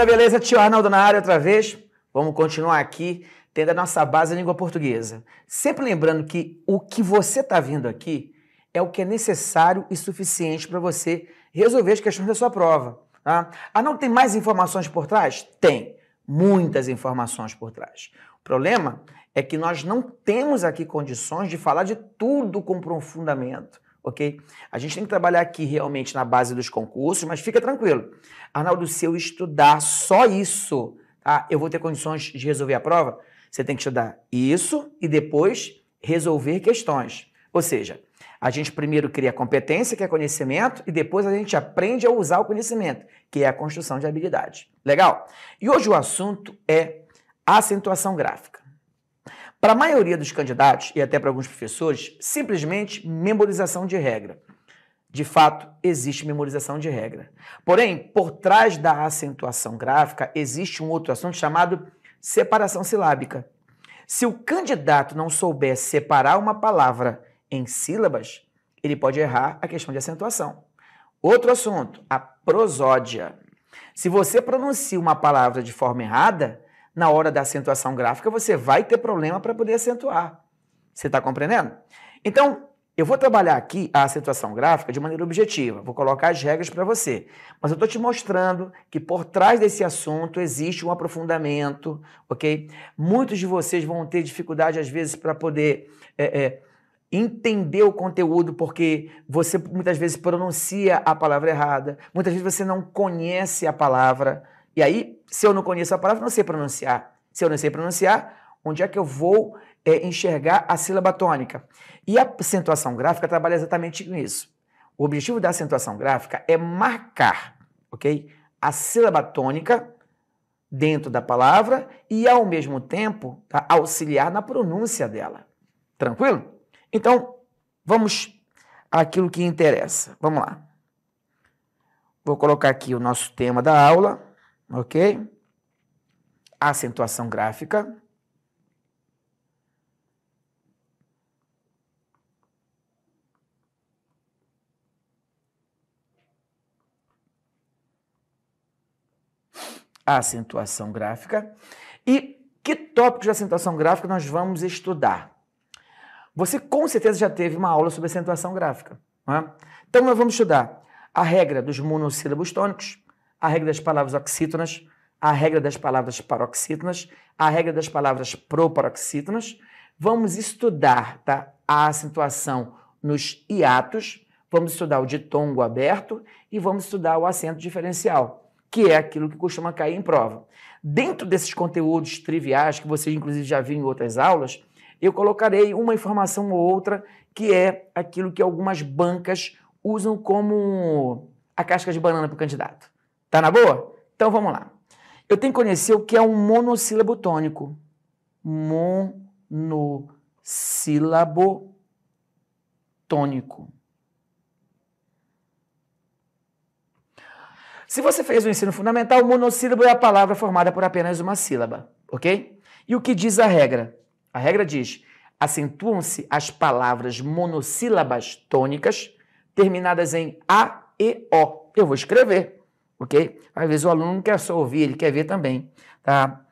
galera, beleza? Tio Arnaldo na área outra vez. Vamos continuar aqui, tendo a nossa base em língua portuguesa. Sempre lembrando que o que você está vindo aqui é o que é necessário e suficiente para você resolver as questões da sua prova. Tá? Ah, não tem mais informações por trás? Tem. Muitas informações por trás. O problema é que nós não temos aqui condições de falar de tudo com aprofundamento ok? A gente tem que trabalhar aqui realmente na base dos concursos, mas fica tranquilo. Arnaldo, se eu estudar só isso, tá? eu vou ter condições de resolver a prova? Você tem que estudar isso e depois resolver questões. Ou seja, a gente primeiro cria competência, que é conhecimento, e depois a gente aprende a usar o conhecimento, que é a construção de habilidade. Legal? E hoje o assunto é acentuação gráfica. Para a maioria dos candidatos e até para alguns professores, simplesmente memorização de regra. De fato, existe memorização de regra. Porém, por trás da acentuação gráfica, existe um outro assunto chamado separação silábica. Se o candidato não souber separar uma palavra em sílabas, ele pode errar a questão de acentuação. Outro assunto, a prosódia. Se você pronuncia uma palavra de forma errada, na hora da acentuação gráfica, você vai ter problema para poder acentuar. Você está compreendendo? Então, eu vou trabalhar aqui a acentuação gráfica de maneira objetiva, vou colocar as regras para você. Mas eu estou te mostrando que por trás desse assunto existe um aprofundamento, ok? Muitos de vocês vão ter dificuldade, às vezes, para poder é, é, entender o conteúdo, porque você muitas vezes pronuncia a palavra errada, muitas vezes você não conhece a palavra. E aí, se eu não conheço a palavra, não sei pronunciar. Se eu não sei pronunciar, onde é que eu vou é, enxergar a sílaba tônica? E a acentuação gráfica trabalha exatamente com isso. O objetivo da acentuação gráfica é marcar, ok? A sílaba tônica dentro da palavra e, ao mesmo tempo, tá? auxiliar na pronúncia dela. Tranquilo? Então, vamos àquilo que interessa. Vamos lá. Vou colocar aqui o nosso tema da aula ok? Acentuação gráfica. acentuação gráfica. E que tópicos de acentuação gráfica nós vamos estudar? Você com certeza já teve uma aula sobre acentuação gráfica. É? Então nós vamos estudar a regra dos monossílabos tônicos, a regra das palavras oxítonas, a regra das palavras paroxítonas, a regra das palavras proparoxítonas. Vamos estudar tá, a acentuação nos hiatos, vamos estudar o ditongo aberto e vamos estudar o acento diferencial, que é aquilo que costuma cair em prova. Dentro desses conteúdos triviais, que você inclusive já viu em outras aulas, eu colocarei uma informação ou outra que é aquilo que algumas bancas usam como a casca de banana para o candidato. Tá na boa? Então vamos lá. Eu tenho que conhecer o que é um monossílabo tônico. Monossílabo tônico. Se você fez o um ensino fundamental, monossílabo é a palavra formada por apenas uma sílaba, ok? E o que diz a regra? A regra diz: acentuam-se as palavras monossílabas tônicas terminadas em A e O. Eu vou escrever ok? Às vezes o aluno não quer só ouvir, ele quer ver também, tá?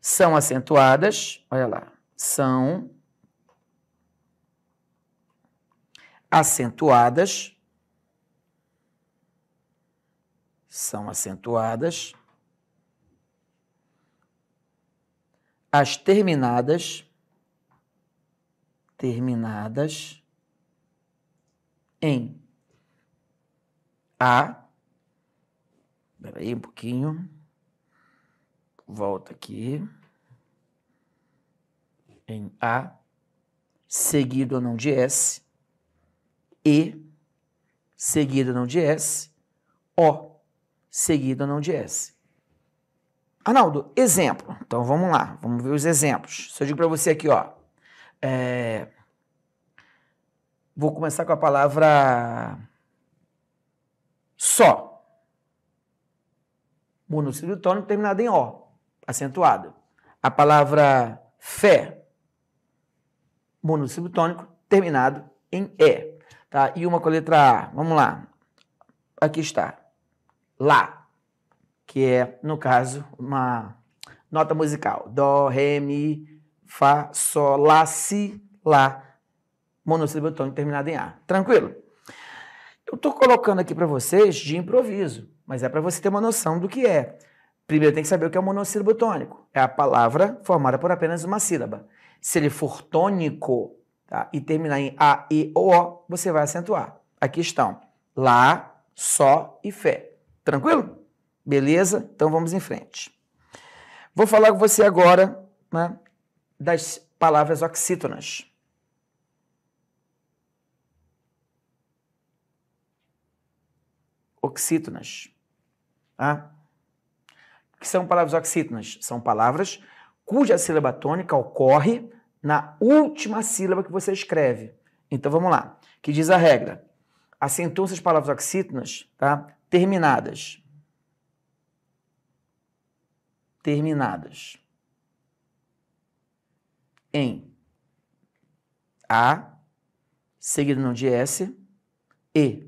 São acentuadas, olha lá, são acentuadas, são acentuadas, as terminadas, terminadas em a Espera aí um pouquinho. Volta aqui. Em A, seguido ou não de S. E, seguido ou não de S. O, seguido ou não de S. Arnaldo, exemplo. Então vamos lá, vamos ver os exemplos. Se eu digo para você aqui, ó. É... Vou começar com a palavra só monossílabo tônico terminado em O, acentuado. A palavra fé, monossílabo tônico terminado em E. Tá? E uma com a letra A. Vamos lá. Aqui está. Lá, que é, no caso, uma nota musical. Dó, Ré, Mi, Fá, Sol, Lá, Si, Lá. Monossílabo tônico terminado em A. Tranquilo? Eu estou colocando aqui para vocês de improviso mas é para você ter uma noção do que é. Primeiro tem que saber o que é um monossílabo tônico. É a palavra formada por apenas uma sílaba. Se ele for tônico tá, e terminar em A, E ou O, você vai acentuar. Aqui estão lá, só e fé. Tranquilo? Beleza? Então vamos em frente. Vou falar com você agora né, das palavras oxítonas. Oxítonas. Tá? Que são palavras oxítonas? São palavras cuja sílaba tônica ocorre na última sílaba que você escreve. Então vamos lá. Que diz a regra: acentuam-se as palavras oxítonas tá? terminadas. Terminadas em A, seguido não de S, E,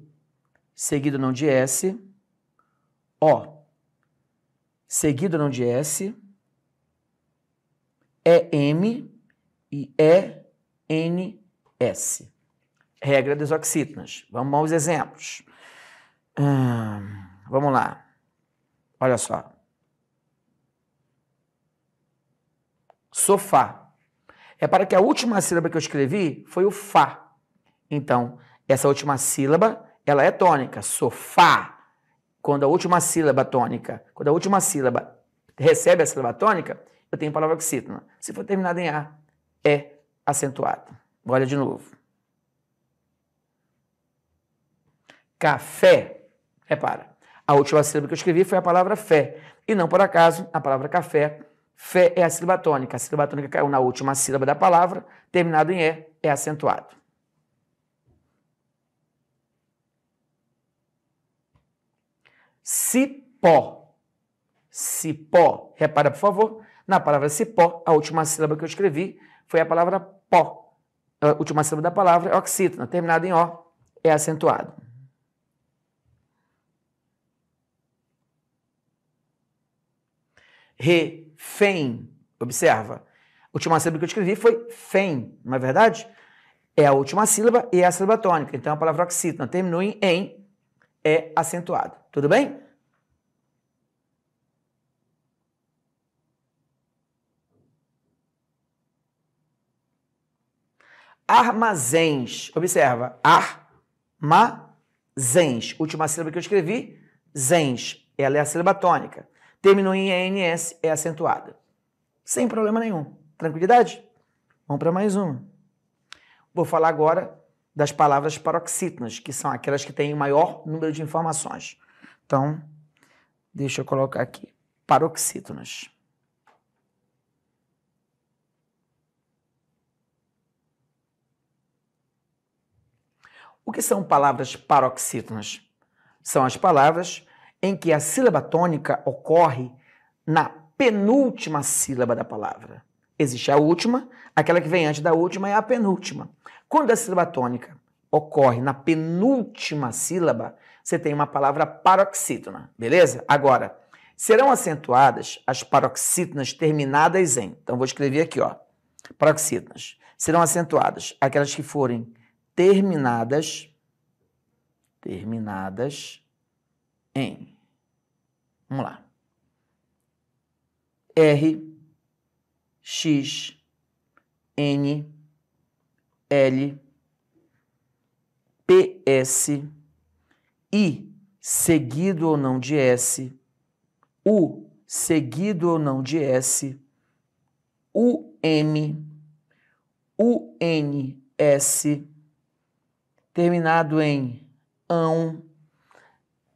seguido não de S, o, seguido não de S, é M e é NS. Regra das oxítonas. Vamos aos exemplos. Hum, vamos lá. Olha só. Sofá. É para que a última sílaba que eu escrevi foi o Fá. Então, essa última sílaba, ela é tônica. Sofá quando a última sílaba tônica, quando a última sílaba recebe a sílaba tônica, eu tenho a palavra oxítona. Né? Se for terminada em A, é acentuado. Olha de novo. Café. Repara. A última sílaba que eu escrevi foi a palavra fé. E não por acaso, a palavra café, fé é a sílaba tônica. A sílaba tônica caiu na última sílaba da palavra, terminado em E, é acentuado. cipó. Cipó. Repara, por favor, na palavra cipó, a última sílaba que eu escrevi foi a palavra pó. A última sílaba da palavra é oxítona, terminada em O, é acentuado. Refém. Observa. A última sílaba que eu escrevi foi fém, não é verdade? É a última sílaba e é a sílaba tônica. Então a palavra oxítona terminou em em, é acentuado. Tudo bem? Armazéns. Observa. Armazéns. Última sílaba que eu escrevi, zens. Ela é a sílaba tônica. Terminou em ENS, é acentuada. Sem problema nenhum. Tranquilidade? Vamos para mais uma. Vou falar agora das palavras paroxítonas, que são aquelas que têm o maior número de informações. Então, deixa eu colocar aqui, paroxítonas. O que são palavras paroxítonas? São as palavras em que a sílaba tônica ocorre na penúltima sílaba da palavra. Existe a última, aquela que vem antes da última é a penúltima. Quando a sílaba tônica ocorre na penúltima sílaba, você tem uma palavra paroxítona, beleza? Agora, serão acentuadas as paroxítonas terminadas em. Então, vou escrever aqui, ó. Paroxítonas. Serão acentuadas aquelas que forem terminadas, terminadas em. Vamos lá. R, X, N, L, P S I seguido ou não de S, U seguido ou não de S, u u m n s terminado em ão,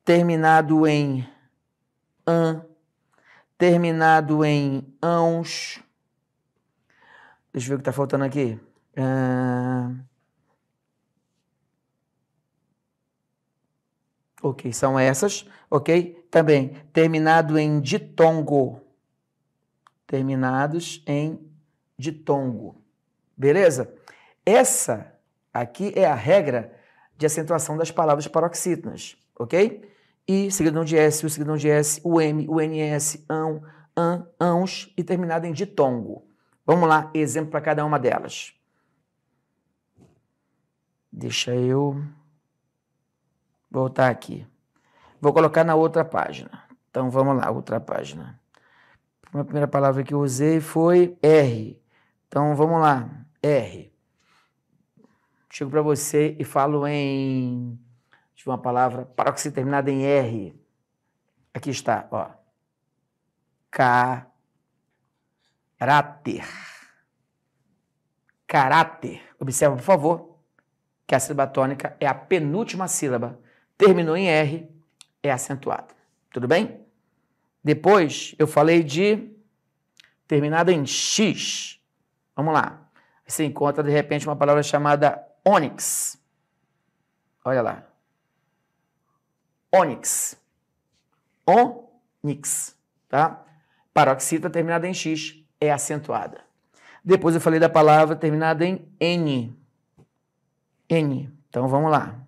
terminado em an, terminado em ãos. Deixa eu ver o que está faltando aqui. Uh... Ok, são essas, ok? Também terminado em ditongo. Terminados em ditongo. Beleza? Essa aqui é a regra de acentuação das palavras paroxítonas, ok? E seguidão de S, o seguidão de S, o M, o NS, ão, an, ãos e terminado em ditongo. Vamos lá, exemplo para cada uma delas. Deixa eu Voltar aqui. Vou colocar na outra página. Então vamos lá, outra página. A primeira palavra que eu usei foi R. Então vamos lá, R. Chego para você e falo em. Deixa eu ver uma palavra. Paróxia terminada em R. Aqui está, ó. Caráter. Caráter. Observa, por favor, que a sílaba tônica é a penúltima sílaba terminou em R, é acentuada. Tudo bem? Depois eu falei de terminada em X. Vamos lá. Você encontra de repente uma palavra chamada ônix. Olha lá. Ônix. Ônix, tá? Paroxita terminada em X é acentuada. Depois eu falei da palavra terminada em N. N. Então vamos lá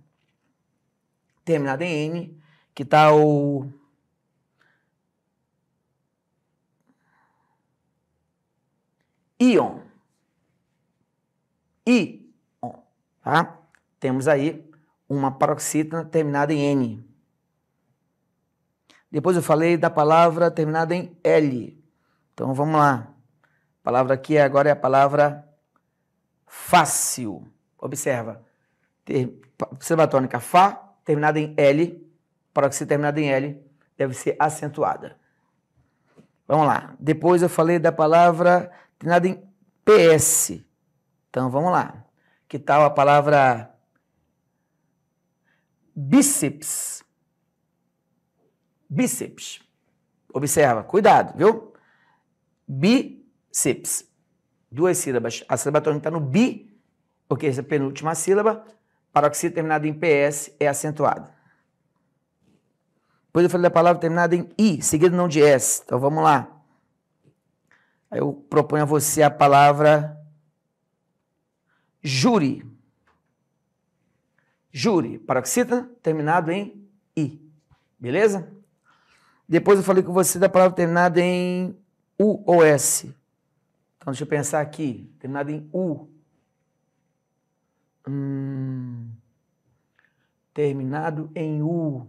terminada em N, que está o. Íon. Ion. tá? Temos aí uma paroxítona terminada em N. Depois eu falei da palavra terminada em L. Então vamos lá. A palavra aqui agora é a palavra fácil. Observa. observa a tônica Fá, terminada em L, paróxia terminada em L, deve ser acentuada. Vamos lá. Depois eu falei da palavra terminada em PS. Então vamos lá. Que tal a palavra bíceps? Bíceps. Observa, cuidado, viu? Bíceps. Duas sílabas. A sílaba tônica está no bi, porque essa é a penúltima sílaba paroxia terminada em PS é acentuada. Depois eu falei da palavra terminada em I, seguida não de S. Então vamos lá. Aí eu proponho a você a palavra júri. Júri, paroxítona, terminado em I. Beleza? Depois eu falei com você da palavra terminada em U ou S. Então deixa eu pensar aqui. Terminado em U. Hum, terminado em U.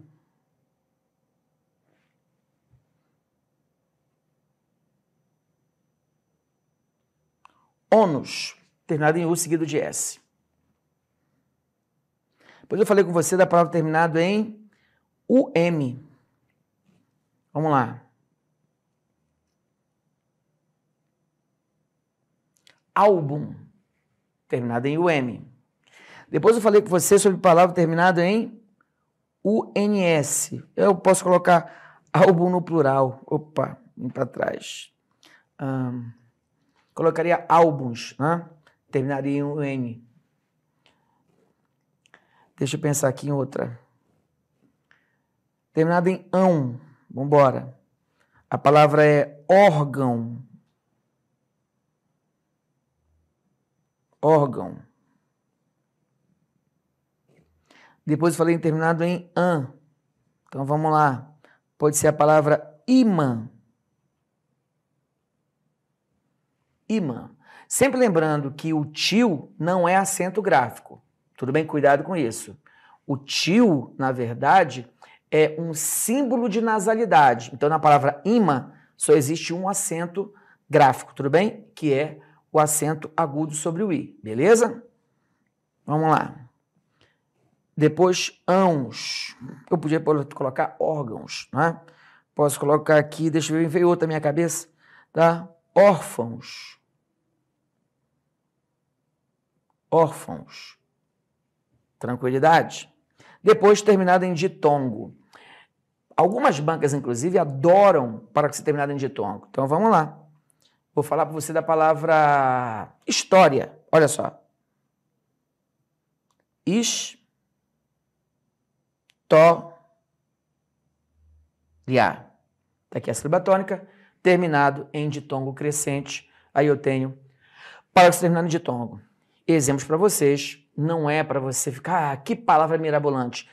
Onus, terminado em U seguido de S. Depois eu falei com você da palavra terminado em UM. Vamos lá. Álbum, terminado em UM. Depois eu falei com você sobre palavra terminada em UNS. Eu posso colocar álbum no plural. Opa, vim para trás. Um, colocaria álbuns, né? terminaria em UN. Deixa eu pensar aqui em outra. Terminada em ão. Vamos embora. A palavra é órgão. Órgão. Depois eu falei terminado em an. Então vamos lá. Pode ser a palavra imã. Imã. Sempre lembrando que o tio não é acento gráfico. Tudo bem? Cuidado com isso. O tio, na verdade, é um símbolo de nasalidade. Então, na palavra imã, só existe um acento gráfico, tudo bem? Que é o acento agudo sobre o i, beleza? Vamos lá. Depois, ãos. Eu podia colocar órgãos, né? Posso colocar aqui, deixa eu ver, veio outra minha cabeça, tá? Órfãos. Órfãos. Tranquilidade. Depois, terminado em ditongo. Algumas bancas, inclusive, adoram para que se terminado em ditongo. Então, vamos lá. Vou falar para você da palavra história. Olha só. História Tó, Liá. Tá Daqui a sílaba tônica, terminado em ditongo crescente. Aí eu tenho palavras terminando em ditongo. Exemplos para vocês, não é para você ficar, ah, que palavra mirabolante.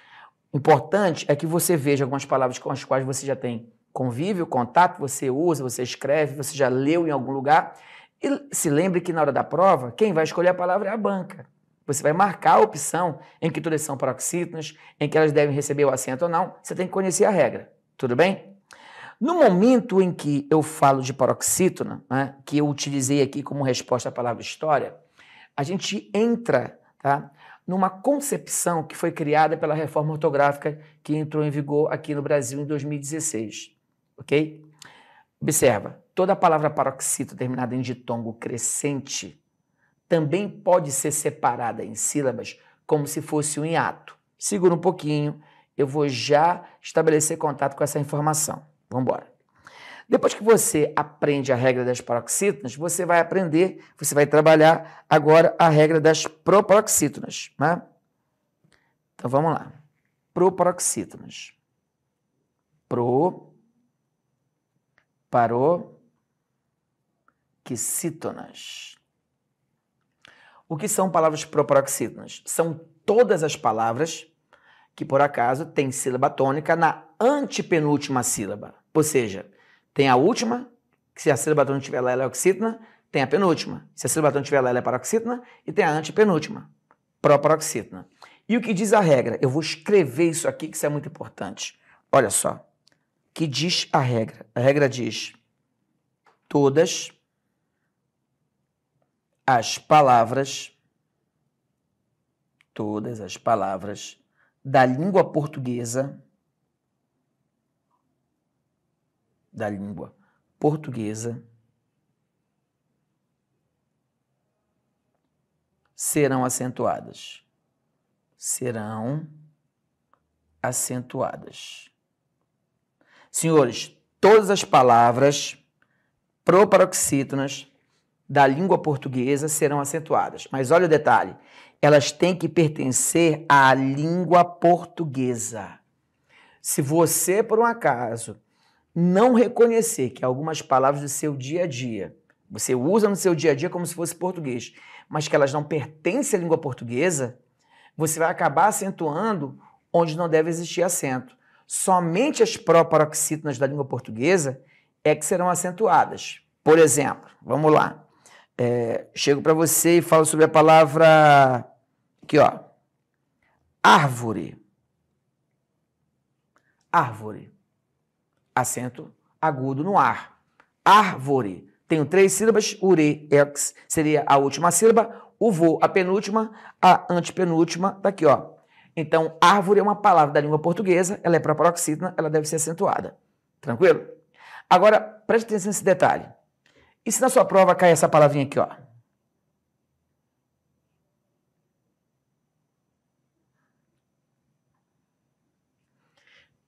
Importante é que você veja algumas palavras com as quais você já tem convívio, contato, você usa, você escreve, você já leu em algum lugar. E se lembre que na hora da prova, quem vai escolher a palavra é a banca. Você vai marcar a opção em que todas são paroxítonas, em que elas devem receber o assento ou não. Você tem que conhecer a regra. Tudo bem? No momento em que eu falo de paroxítona, né, que eu utilizei aqui como resposta à palavra história, a gente entra tá, numa concepção que foi criada pela reforma ortográfica que entrou em vigor aqui no Brasil em 2016. Ok? Observa, toda a palavra paroxítona terminada em ditongo crescente também pode ser separada em sílabas como se fosse um hiato. Segura um pouquinho, eu vou já estabelecer contato com essa informação. Vamos embora. Depois que você aprende a regra das paroxítonas, você vai aprender, você vai trabalhar agora a regra das proparoxítonas. Né? Então vamos lá. Proparoxítonas. Pro, paro, quicítonas. O que são palavras proparoxítonas? São todas as palavras que, por acaso, têm sílaba tônica na antepenúltima sílaba. Ou seja, tem a última, que se a sílaba tônica estiver lá, ela é oxítona, tem a penúltima, se a sílaba tônica estiver lá, ela é paroxítona, e tem a antepenúltima, proparoxítona. E o que diz a regra? Eu vou escrever isso aqui, que isso é muito importante. Olha só. que diz a regra? A regra diz: todas as palavras, todas as palavras da língua portuguesa, da língua portuguesa, serão acentuadas. Serão acentuadas. Senhores, todas as palavras proparoxítonas da língua portuguesa serão acentuadas. Mas olha o detalhe: elas têm que pertencer à língua portuguesa. Se você, por um acaso, não reconhecer que algumas palavras do seu dia a dia, você usa no seu dia a dia como se fosse português, mas que elas não pertencem à língua portuguesa, você vai acabar acentuando onde não deve existir acento. Somente as proparoxítonas da língua portuguesa é que serão acentuadas. Por exemplo, vamos lá. É, chego para você e falo sobre a palavra aqui, ó. Árvore. Árvore. Acento agudo no ar. Árvore. Tenho três sílabas, ure, ex, seria a última sílaba, uvô, a penúltima, a antepenúltima, tá aqui, ó. Então, árvore é uma palavra da língua portuguesa, ela é para paroxítona ela deve ser acentuada. Tranquilo? Agora, preste atenção nesse detalhe. E se na sua prova cai essa palavrinha aqui, ó?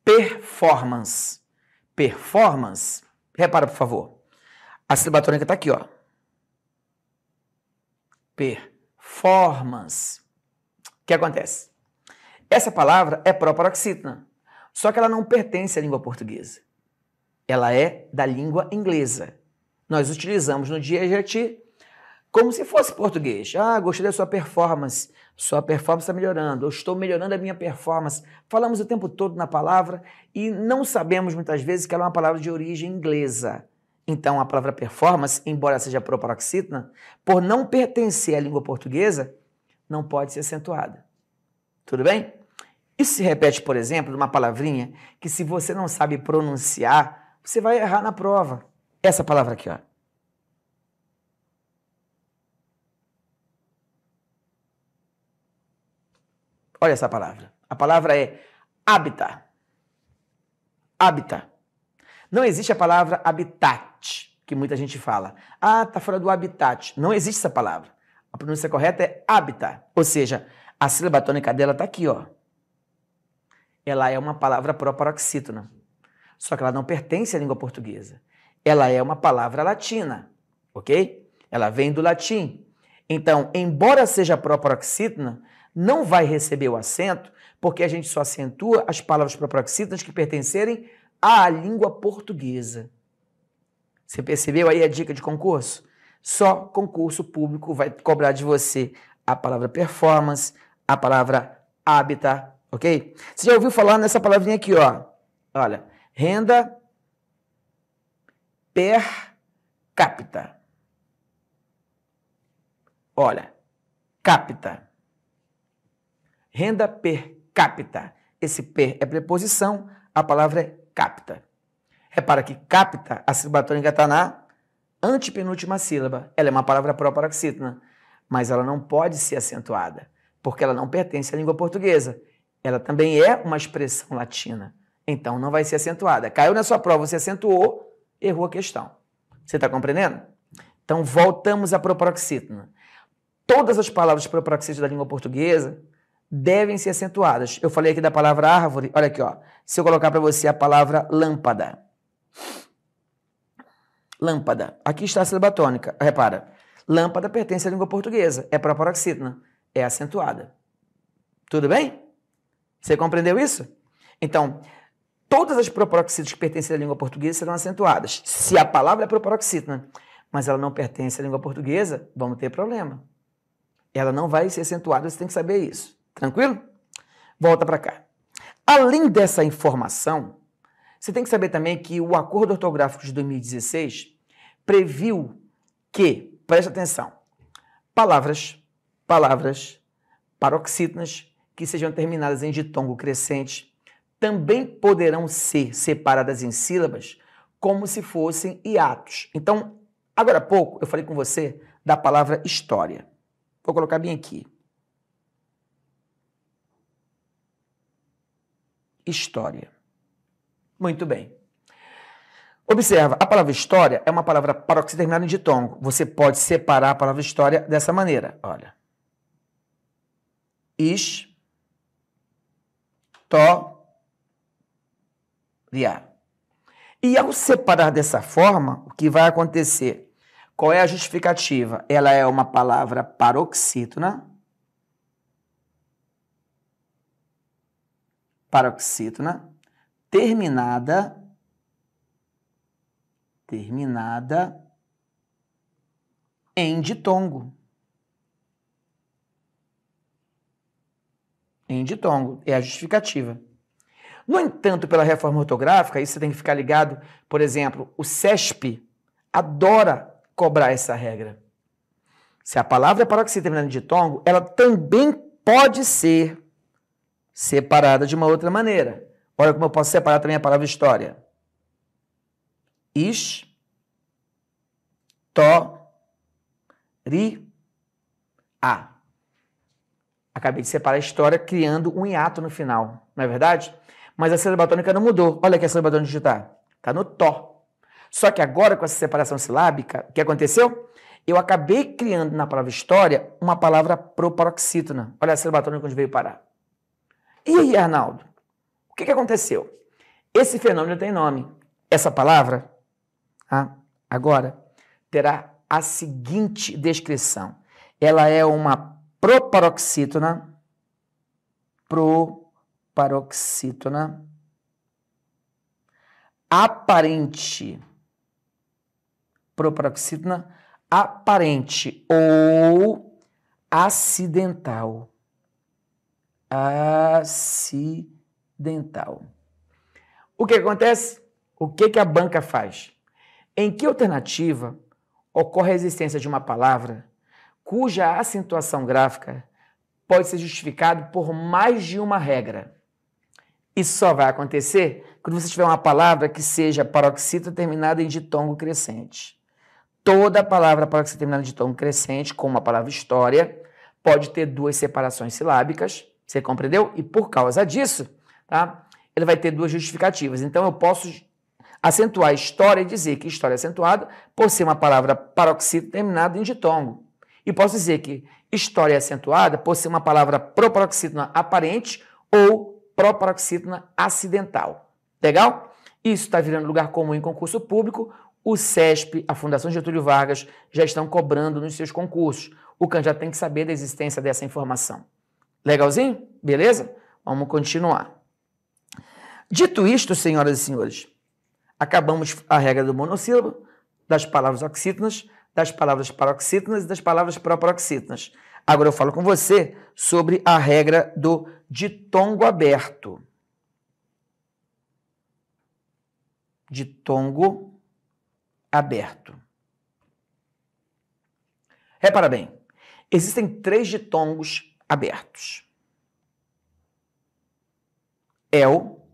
Performance. Performance. Repara, por favor. A sílaba tônica está aqui, ó. Performance. O que acontece? Essa palavra é pró-paroxítona, só que ela não pertence à língua portuguesa. Ela é da língua inglesa nós utilizamos no dia a dia como se fosse português. Ah, gostei da sua performance, sua performance está melhorando, eu estou melhorando a minha performance. Falamos o tempo todo na palavra e não sabemos muitas vezes que ela é uma palavra de origem inglesa. Então, a palavra performance, embora seja proparoxítona, por não pertencer à língua portuguesa, não pode ser acentuada. Tudo bem? Isso se repete, por exemplo, numa palavrinha que, se você não sabe pronunciar, você vai errar na prova. Essa palavra aqui, ó. Olha essa palavra. A palavra é habitat. Habitat. Não existe a palavra habitat, que muita gente fala. Ah, tá fora do habitat. Não existe essa palavra. A pronúncia correta é habitat, ou seja, a sílaba tônica dela tá aqui, ó. Ela é uma palavra proparoxítona, só que ela não pertence à língua portuguesa ela é uma palavra latina, ok? Ela vem do latim. Então, embora seja proparoxítona, não vai receber o acento, porque a gente só acentua as palavras proparoxítonas que pertencerem à língua portuguesa. Você percebeu aí a dica de concurso? Só concurso público vai cobrar de você a palavra performance, a palavra hábitat, ok? Você já ouviu falar nessa palavrinha aqui, ó. Olha, renda per capita. Olha, capita. Renda per capita. Esse per é preposição, a palavra é capita. Repara que capita, a sílaba em gataná, antepenúltima sílaba. Ela é uma palavra pró-paroxítona, mas ela não pode ser acentuada, porque ela não pertence à língua portuguesa. Ela também é uma expressão latina, então não vai ser acentuada. Caiu na sua prova, você acentuou, errou a questão. Você está compreendendo? Então voltamos à proparoxítona. Todas as palavras proparoxítonas da língua portuguesa devem ser acentuadas. Eu falei aqui da palavra árvore, olha aqui, ó. Se eu colocar para você a palavra lâmpada. Lâmpada. Aqui está a sílaba tônica. Repara. Lâmpada pertence à língua portuguesa, é proparoxítona, é acentuada. Tudo bem? Você compreendeu isso? Então, todas as proparoxítonas que pertencem à língua portuguesa serão acentuadas. Se a palavra é proparoxítona, mas ela não pertence à língua portuguesa, vamos ter problema. Ela não vai ser acentuada, você tem que saber isso. Tranquilo? Volta para cá. Além dessa informação, você tem que saber também que o Acordo Ortográfico de 2016 previu que, preste atenção, palavras, palavras paroxítonas que sejam terminadas em ditongo crescente também poderão ser separadas em sílabas como se fossem hiatos. Então, agora há pouco eu falei com você da palavra história. Vou colocar bem aqui. História. Muito bem. Observa, a palavra história é uma palavra paroxi em ditongo. Você pode separar a palavra história dessa maneira. Olha. Is. To de E ao separar dessa forma, o que vai acontecer? Qual é a justificativa? Ela é uma palavra paroxítona. Paroxítona, terminada, terminada em ditongo. Em ditongo, é a justificativa. No entanto, pela reforma ortográfica, isso você tem que ficar ligado, por exemplo, o CESP adora cobrar essa regra. Se a palavra é paroxítona terminando de tongo, ela também pode ser separada de uma outra maneira. Olha como eu posso separar também a palavra história. Is, to, ri, a. Acabei de separar a história criando um hiato no final, não é verdade? Mas a sílaba tônica não mudou. Olha que a sílaba tônica onde está. Está no Tó. Só que agora, com essa separação silábica, o que aconteceu? Eu acabei criando na palavra história uma palavra proparoxítona. Olha a sílaba tônica onde veio parar. E aí, Arnaldo? O que, que aconteceu? Esse fenômeno tem nome. Essa palavra, ah, agora, terá a seguinte descrição. Ela é uma proparoxítona pro paroxítona aparente. Proparoxítona aparente ou acidental. Acidental. O que acontece? O que, que a banca faz? Em que alternativa ocorre a existência de uma palavra cuja acentuação gráfica pode ser justificada por mais de uma regra? Isso só vai acontecer quando você tiver uma palavra que seja paroxítona terminada em ditongo crescente. Toda palavra paroxítona terminada em ditongo crescente, como a palavra história, pode ter duas separações silábicas, você compreendeu? E por causa disso, tá? Ele vai ter duas justificativas. Então eu posso acentuar história e dizer que história é acentuada por ser uma palavra paroxítona terminada em ditongo. E posso dizer que história é acentuada por ser uma palavra proparoxítona aparente ou proparoxítona acidental. Legal? Isso está virando lugar comum em concurso público. O SESP, a Fundação Getúlio Vargas, já estão cobrando nos seus concursos. O candidato tem que saber da existência dessa informação. Legalzinho? Beleza? Vamos continuar. Dito isto, senhoras e senhores, acabamos a regra do monossílabo, das palavras oxítonas, das palavras paroxítonas e das palavras proparoxítonas. Agora eu falo com você sobre a regra do de tongo aberto. de tongo aberto. Repara bem, existem três ditongos abertos. El,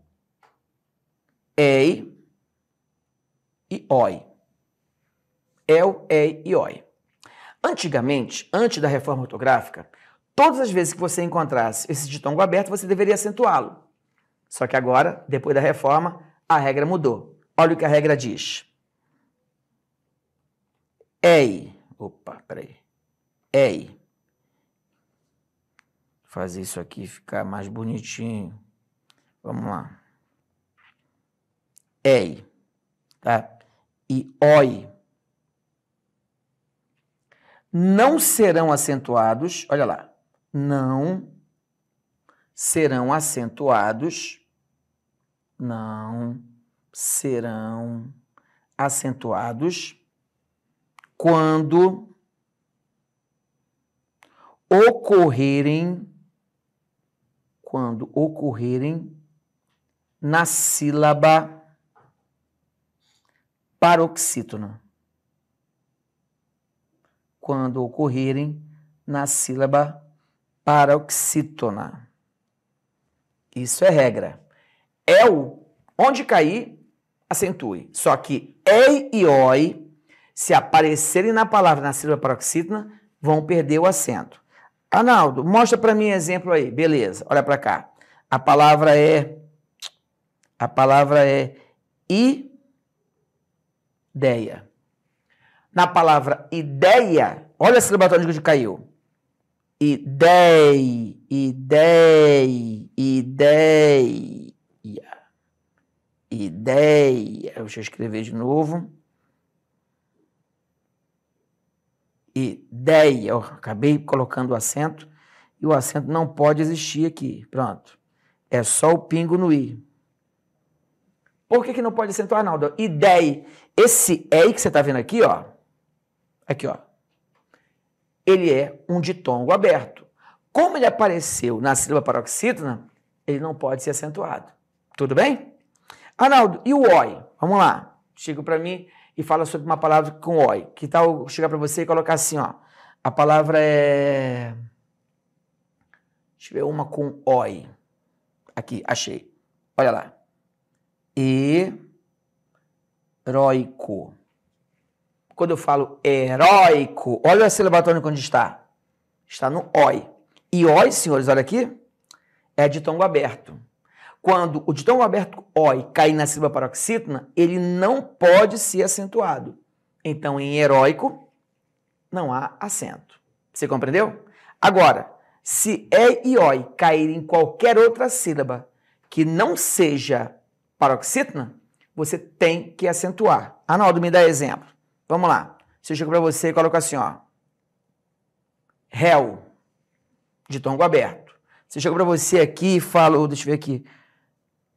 é ei e oi. El, é ei e oi. Antigamente, antes da reforma ortográfica, Todas as vezes que você encontrasse esse ditongo aberto, você deveria acentuá-lo. Só que agora, depois da reforma, a regra mudou. Olha o que a regra diz. Ei. Opa, peraí. Ei. Fazer isso aqui ficar mais bonitinho. Vamos lá. Ei. Tá? E oi. Não serão acentuados, olha lá, não serão acentuados, não serão acentuados quando ocorrerem quando ocorrerem na sílaba paroxítona. Quando ocorrerem na sílaba paroxítona. Isso é regra. É o onde cair, acentue. Só que ei e oi, se aparecerem na palavra na sílaba paroxítona, vão perder o acento. Arnaldo, mostra para mim exemplo aí. Beleza, olha para cá. A palavra é a palavra é ideia. Na palavra ideia, olha a sílaba tônica que caiu ideia ideia ideia, ideia. Deixa eu escrever de novo. Ideia. Eu acabei colocando o acento e o acento não pode existir aqui. Pronto. É só o pingo no i. Por que, que não pode acentuar, Arnaldo? Ideia. Esse ei que você está vendo aqui, ó. Aqui, ó ele é um ditongo aberto. Como ele apareceu na sílaba paroxítona, ele não pode ser acentuado. Tudo bem? Arnaldo, e o oi? Vamos lá. Chega para mim e fala sobre uma palavra com oi. Que tal chegar para você e colocar assim, ó? A palavra é. Deixa eu ver uma com oi. Aqui, achei. Olha lá. E. Heróico. Quando eu falo heróico, olha a sílaba tônica onde está. Está no oi. E oi, senhores, olha aqui, é ditongo aberto. Quando o ditongo aberto oi cai na sílaba paroxítona, ele não pode ser acentuado. Então, em heróico, não há acento. Você compreendeu? Agora, se é e oi cair em qualquer outra sílaba que não seja paroxítona, você tem que acentuar. Arnaldo, me dá exemplo. Vamos lá. Se eu chego para você e coloco assim, ó. Réu, de tongo aberto. Se eu chego para você aqui e falo, oh, deixa eu ver aqui.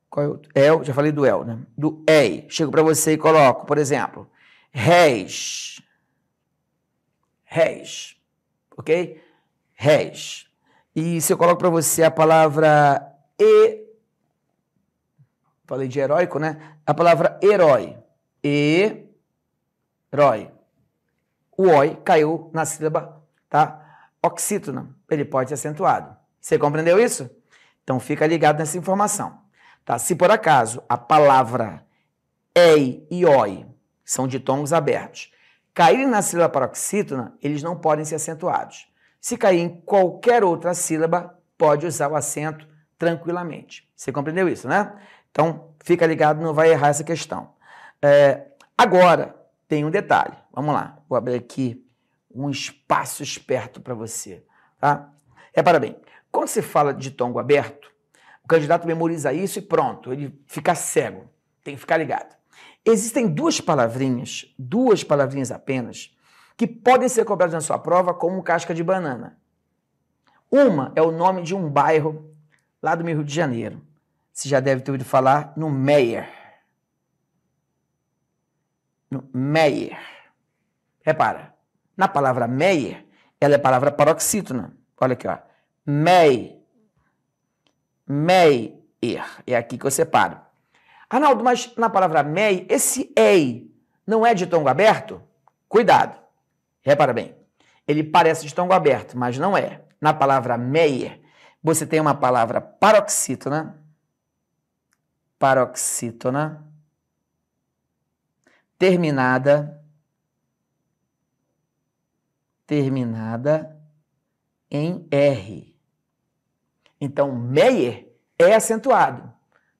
Qual é o El? Já falei do El, né? Do EI. Chego para você e coloco, por exemplo, réis. Réis. Ok? Réis. E se eu coloco para você a palavra e. Falei de heróico, né? A palavra herói. E Roy. O oi caiu na sílaba, tá? Oxítona, ele pode ser acentuado. Você compreendeu isso? Então fica ligado nessa informação. Tá? Se por acaso a palavra ei e oi são de tons abertos, caírem na sílaba paroxítona, eles não podem ser acentuados. Se cair em qualquer outra sílaba, pode usar o acento tranquilamente. Você compreendeu isso, né? Então, fica ligado, não vai errar essa questão. É, agora, tem um detalhe. Vamos lá, vou abrir aqui um espaço esperto para você, tá? Repara é, bem, quando se fala de tongo aberto, o candidato memoriza isso e pronto, ele fica cego, tem que ficar ligado. Existem duas palavrinhas, duas palavrinhas apenas, que podem ser cobradas na sua prova como casca de banana. Uma é o nome de um bairro lá do Rio de Janeiro. Você já deve ter ouvido falar no Meyer. Meyer. Repara, na palavra Meyer, ela é palavra paroxítona. Olha aqui, ó. Mei. Meier. É aqui que eu separo. Arnaldo, mas na palavra MEI, esse EI não é de tongo aberto? Cuidado. Repara bem. Ele parece de tongo aberto, mas não é. Na palavra Meier você tem uma palavra paroxítona. Paroxítona terminada terminada em R. Então, Meyer é acentuado.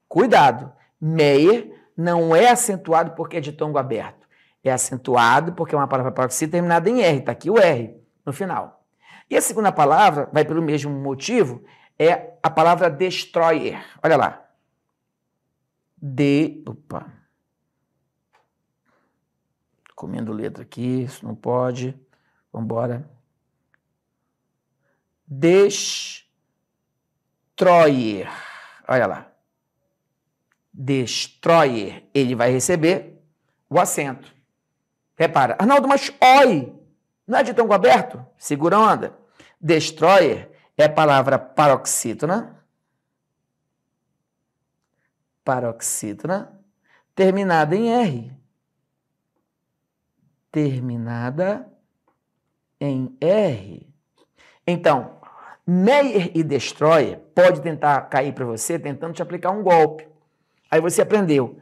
Cuidado, Meyer não é acentuado porque é de tongo aberto. É acentuado porque é uma palavra para si terminada em R. Está aqui o R no final. E a segunda palavra, vai pelo mesmo motivo, é a palavra destroyer. Olha lá. De. Opa comendo letra aqui, isso não pode. Vamos embora. Destroyer. Olha lá. Destroyer. Ele vai receber o acento. Repara. Arnaldo, mas oi! Não é de tango aberto? Segura a onda. Destroyer é a palavra paroxítona. Paroxítona terminada em R terminada em R. Então, Meyer e Destroyer pode tentar cair para você tentando te aplicar um golpe. Aí você aprendeu.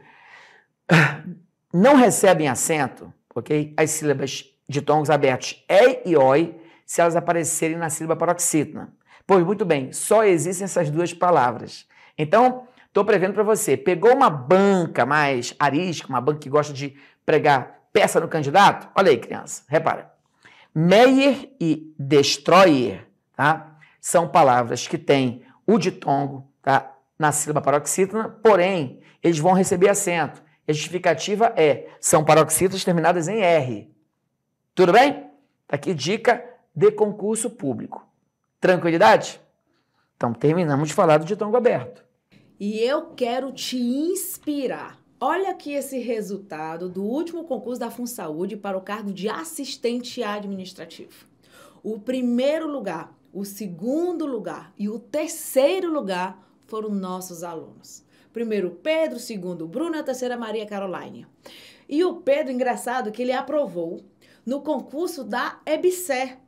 Não recebem acento, ok? As sílabas de tons abertos E e OI se elas aparecerem na sílaba paroxítona. Pois muito bem, só existem essas duas palavras. Então, estou prevendo para você. Pegou uma banca mais arisca, uma banca que gosta de pregar peça no candidato? Olha aí, criança, repara. Meyer e destroyer, tá? São palavras que têm o ditongo, tá? Na sílaba paroxítona, porém, eles vão receber acento. A justificativa é: são paroxítonas terminadas em R. Tudo bem? Tá aqui dica de concurso público. Tranquilidade? Então terminamos de falar do ditongo aberto. E eu quero te inspirar Olha aqui esse resultado do último concurso da FunSaúde para o cargo de assistente administrativo. O primeiro lugar, o segundo lugar e o terceiro lugar foram nossos alunos. Primeiro Pedro, segundo Bruno e a terceira Maria Caroline. E o Pedro, engraçado, que ele aprovou no concurso da EBSER,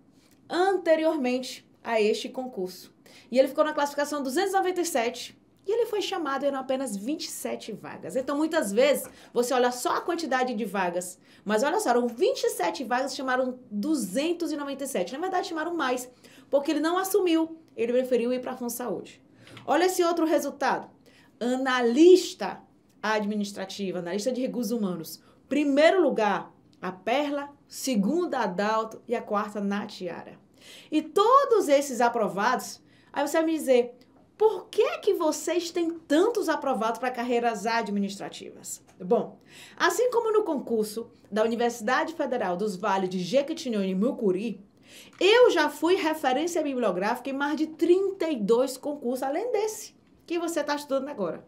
anteriormente a este concurso. E ele ficou na classificação 297 e ele foi chamado, eram apenas 27 vagas. Então, muitas vezes, você olha só a quantidade de vagas. Mas olha só, eram 27 vagas, chamaram 297. Na verdade, chamaram mais, porque ele não assumiu. Ele preferiu ir para a Fundo Saúde. Olha esse outro resultado. Analista administrativa, analista de recursos humanos. Primeiro lugar, a Perla. Segunda, a Dalto. E a quarta, Natiara. E todos esses aprovados, aí você vai me dizer, por que, que vocês têm tantos aprovados para carreiras administrativas? Bom, assim como no concurso da Universidade Federal dos Vales de Jequitinhonha e Mucuri, eu já fui referência bibliográfica em mais de 32 concursos, além desse que você está estudando agora.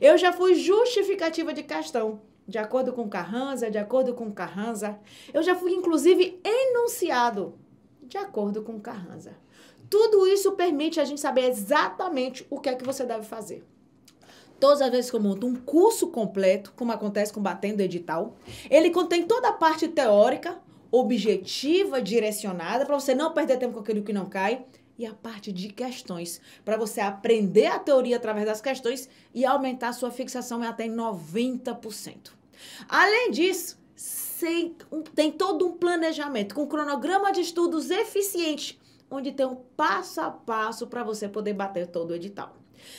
Eu já fui justificativa de questão, de acordo com Carranza, de acordo com Carranza. Eu já fui, inclusive, enunciado, de acordo com Carranza. Tudo isso permite a gente saber exatamente o que é que você deve fazer. Todas as vezes que eu monto um curso completo, como acontece com Batendo Edital, ele contém toda a parte teórica, objetiva, direcionada, para você não perder tempo com aquilo que não cai, e a parte de questões, para você aprender a teoria através das questões e aumentar a sua fixação em até 90%. Além disso, tem todo um planejamento com cronograma de estudos eficiente onde tem um passo a passo para você poder bater todo o edital.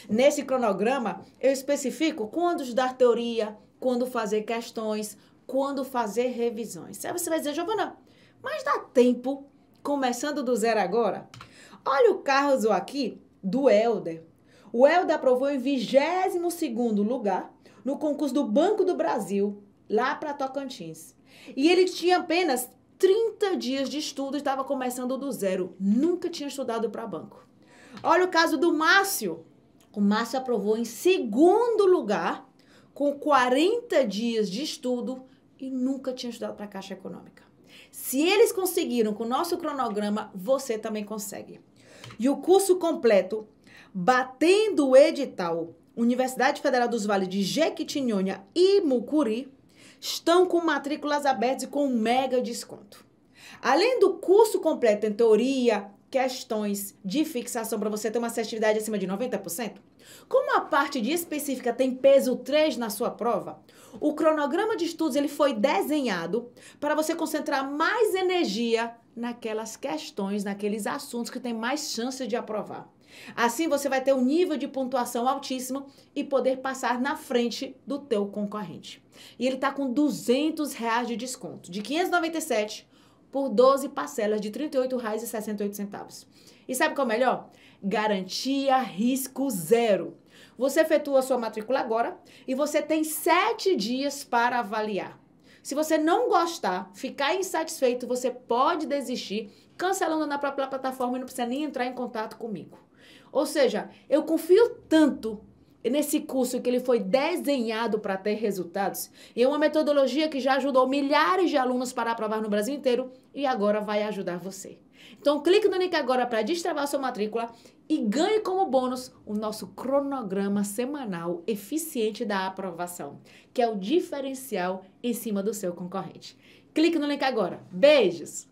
Nesse cronograma, eu especifico quando estudar teoria, quando fazer questões, quando fazer revisões. Aí você vai dizer, Giovana, mas dá tempo, começando do zero agora? Olha o caso aqui do Helder. O Helder aprovou em 22º lugar no concurso do Banco do Brasil, lá para Tocantins. E ele tinha apenas 30 dias de estudo, estava começando do zero. Nunca tinha estudado para banco. Olha o caso do Márcio. O Márcio aprovou em segundo lugar, com 40 dias de estudo e nunca tinha estudado para Caixa Econômica. Se eles conseguiram com o nosso cronograma, você também consegue. E o curso completo, Batendo o Edital, Universidade Federal dos Vales de Jequitinhonha e Mucuri, estão com matrículas abertas e com um mega desconto. Além do curso completo em teoria, questões de fixação para você ter uma assertividade acima de 90%? Como a parte de específica tem peso 3 na sua prova, o cronograma de estudos ele foi desenhado para você concentrar mais energia naquelas questões, naqueles assuntos que tem mais chance de aprovar. Assim você vai ter um nível de pontuação altíssimo e poder passar na frente do teu concorrente. E ele está com 200 reais de desconto, de 597 por 12 parcelas de R$ 38,68. E sabe qual é o melhor? Garantia risco zero. Você efetua sua matrícula agora e você tem sete dias para avaliar. Se você não gostar, ficar insatisfeito, você pode desistir cancelando na própria plataforma e não precisa nem entrar em contato comigo. Ou seja, eu confio tanto nesse curso que ele foi desenhado para ter resultados, e é uma metodologia que já ajudou milhares de alunos para aprovar no Brasil inteiro e agora vai ajudar você. Então clique no link agora para destravar sua matrícula e ganhe como bônus o nosso cronograma semanal eficiente da aprovação, que é o diferencial em cima do seu concorrente. Clique no link agora. Beijos!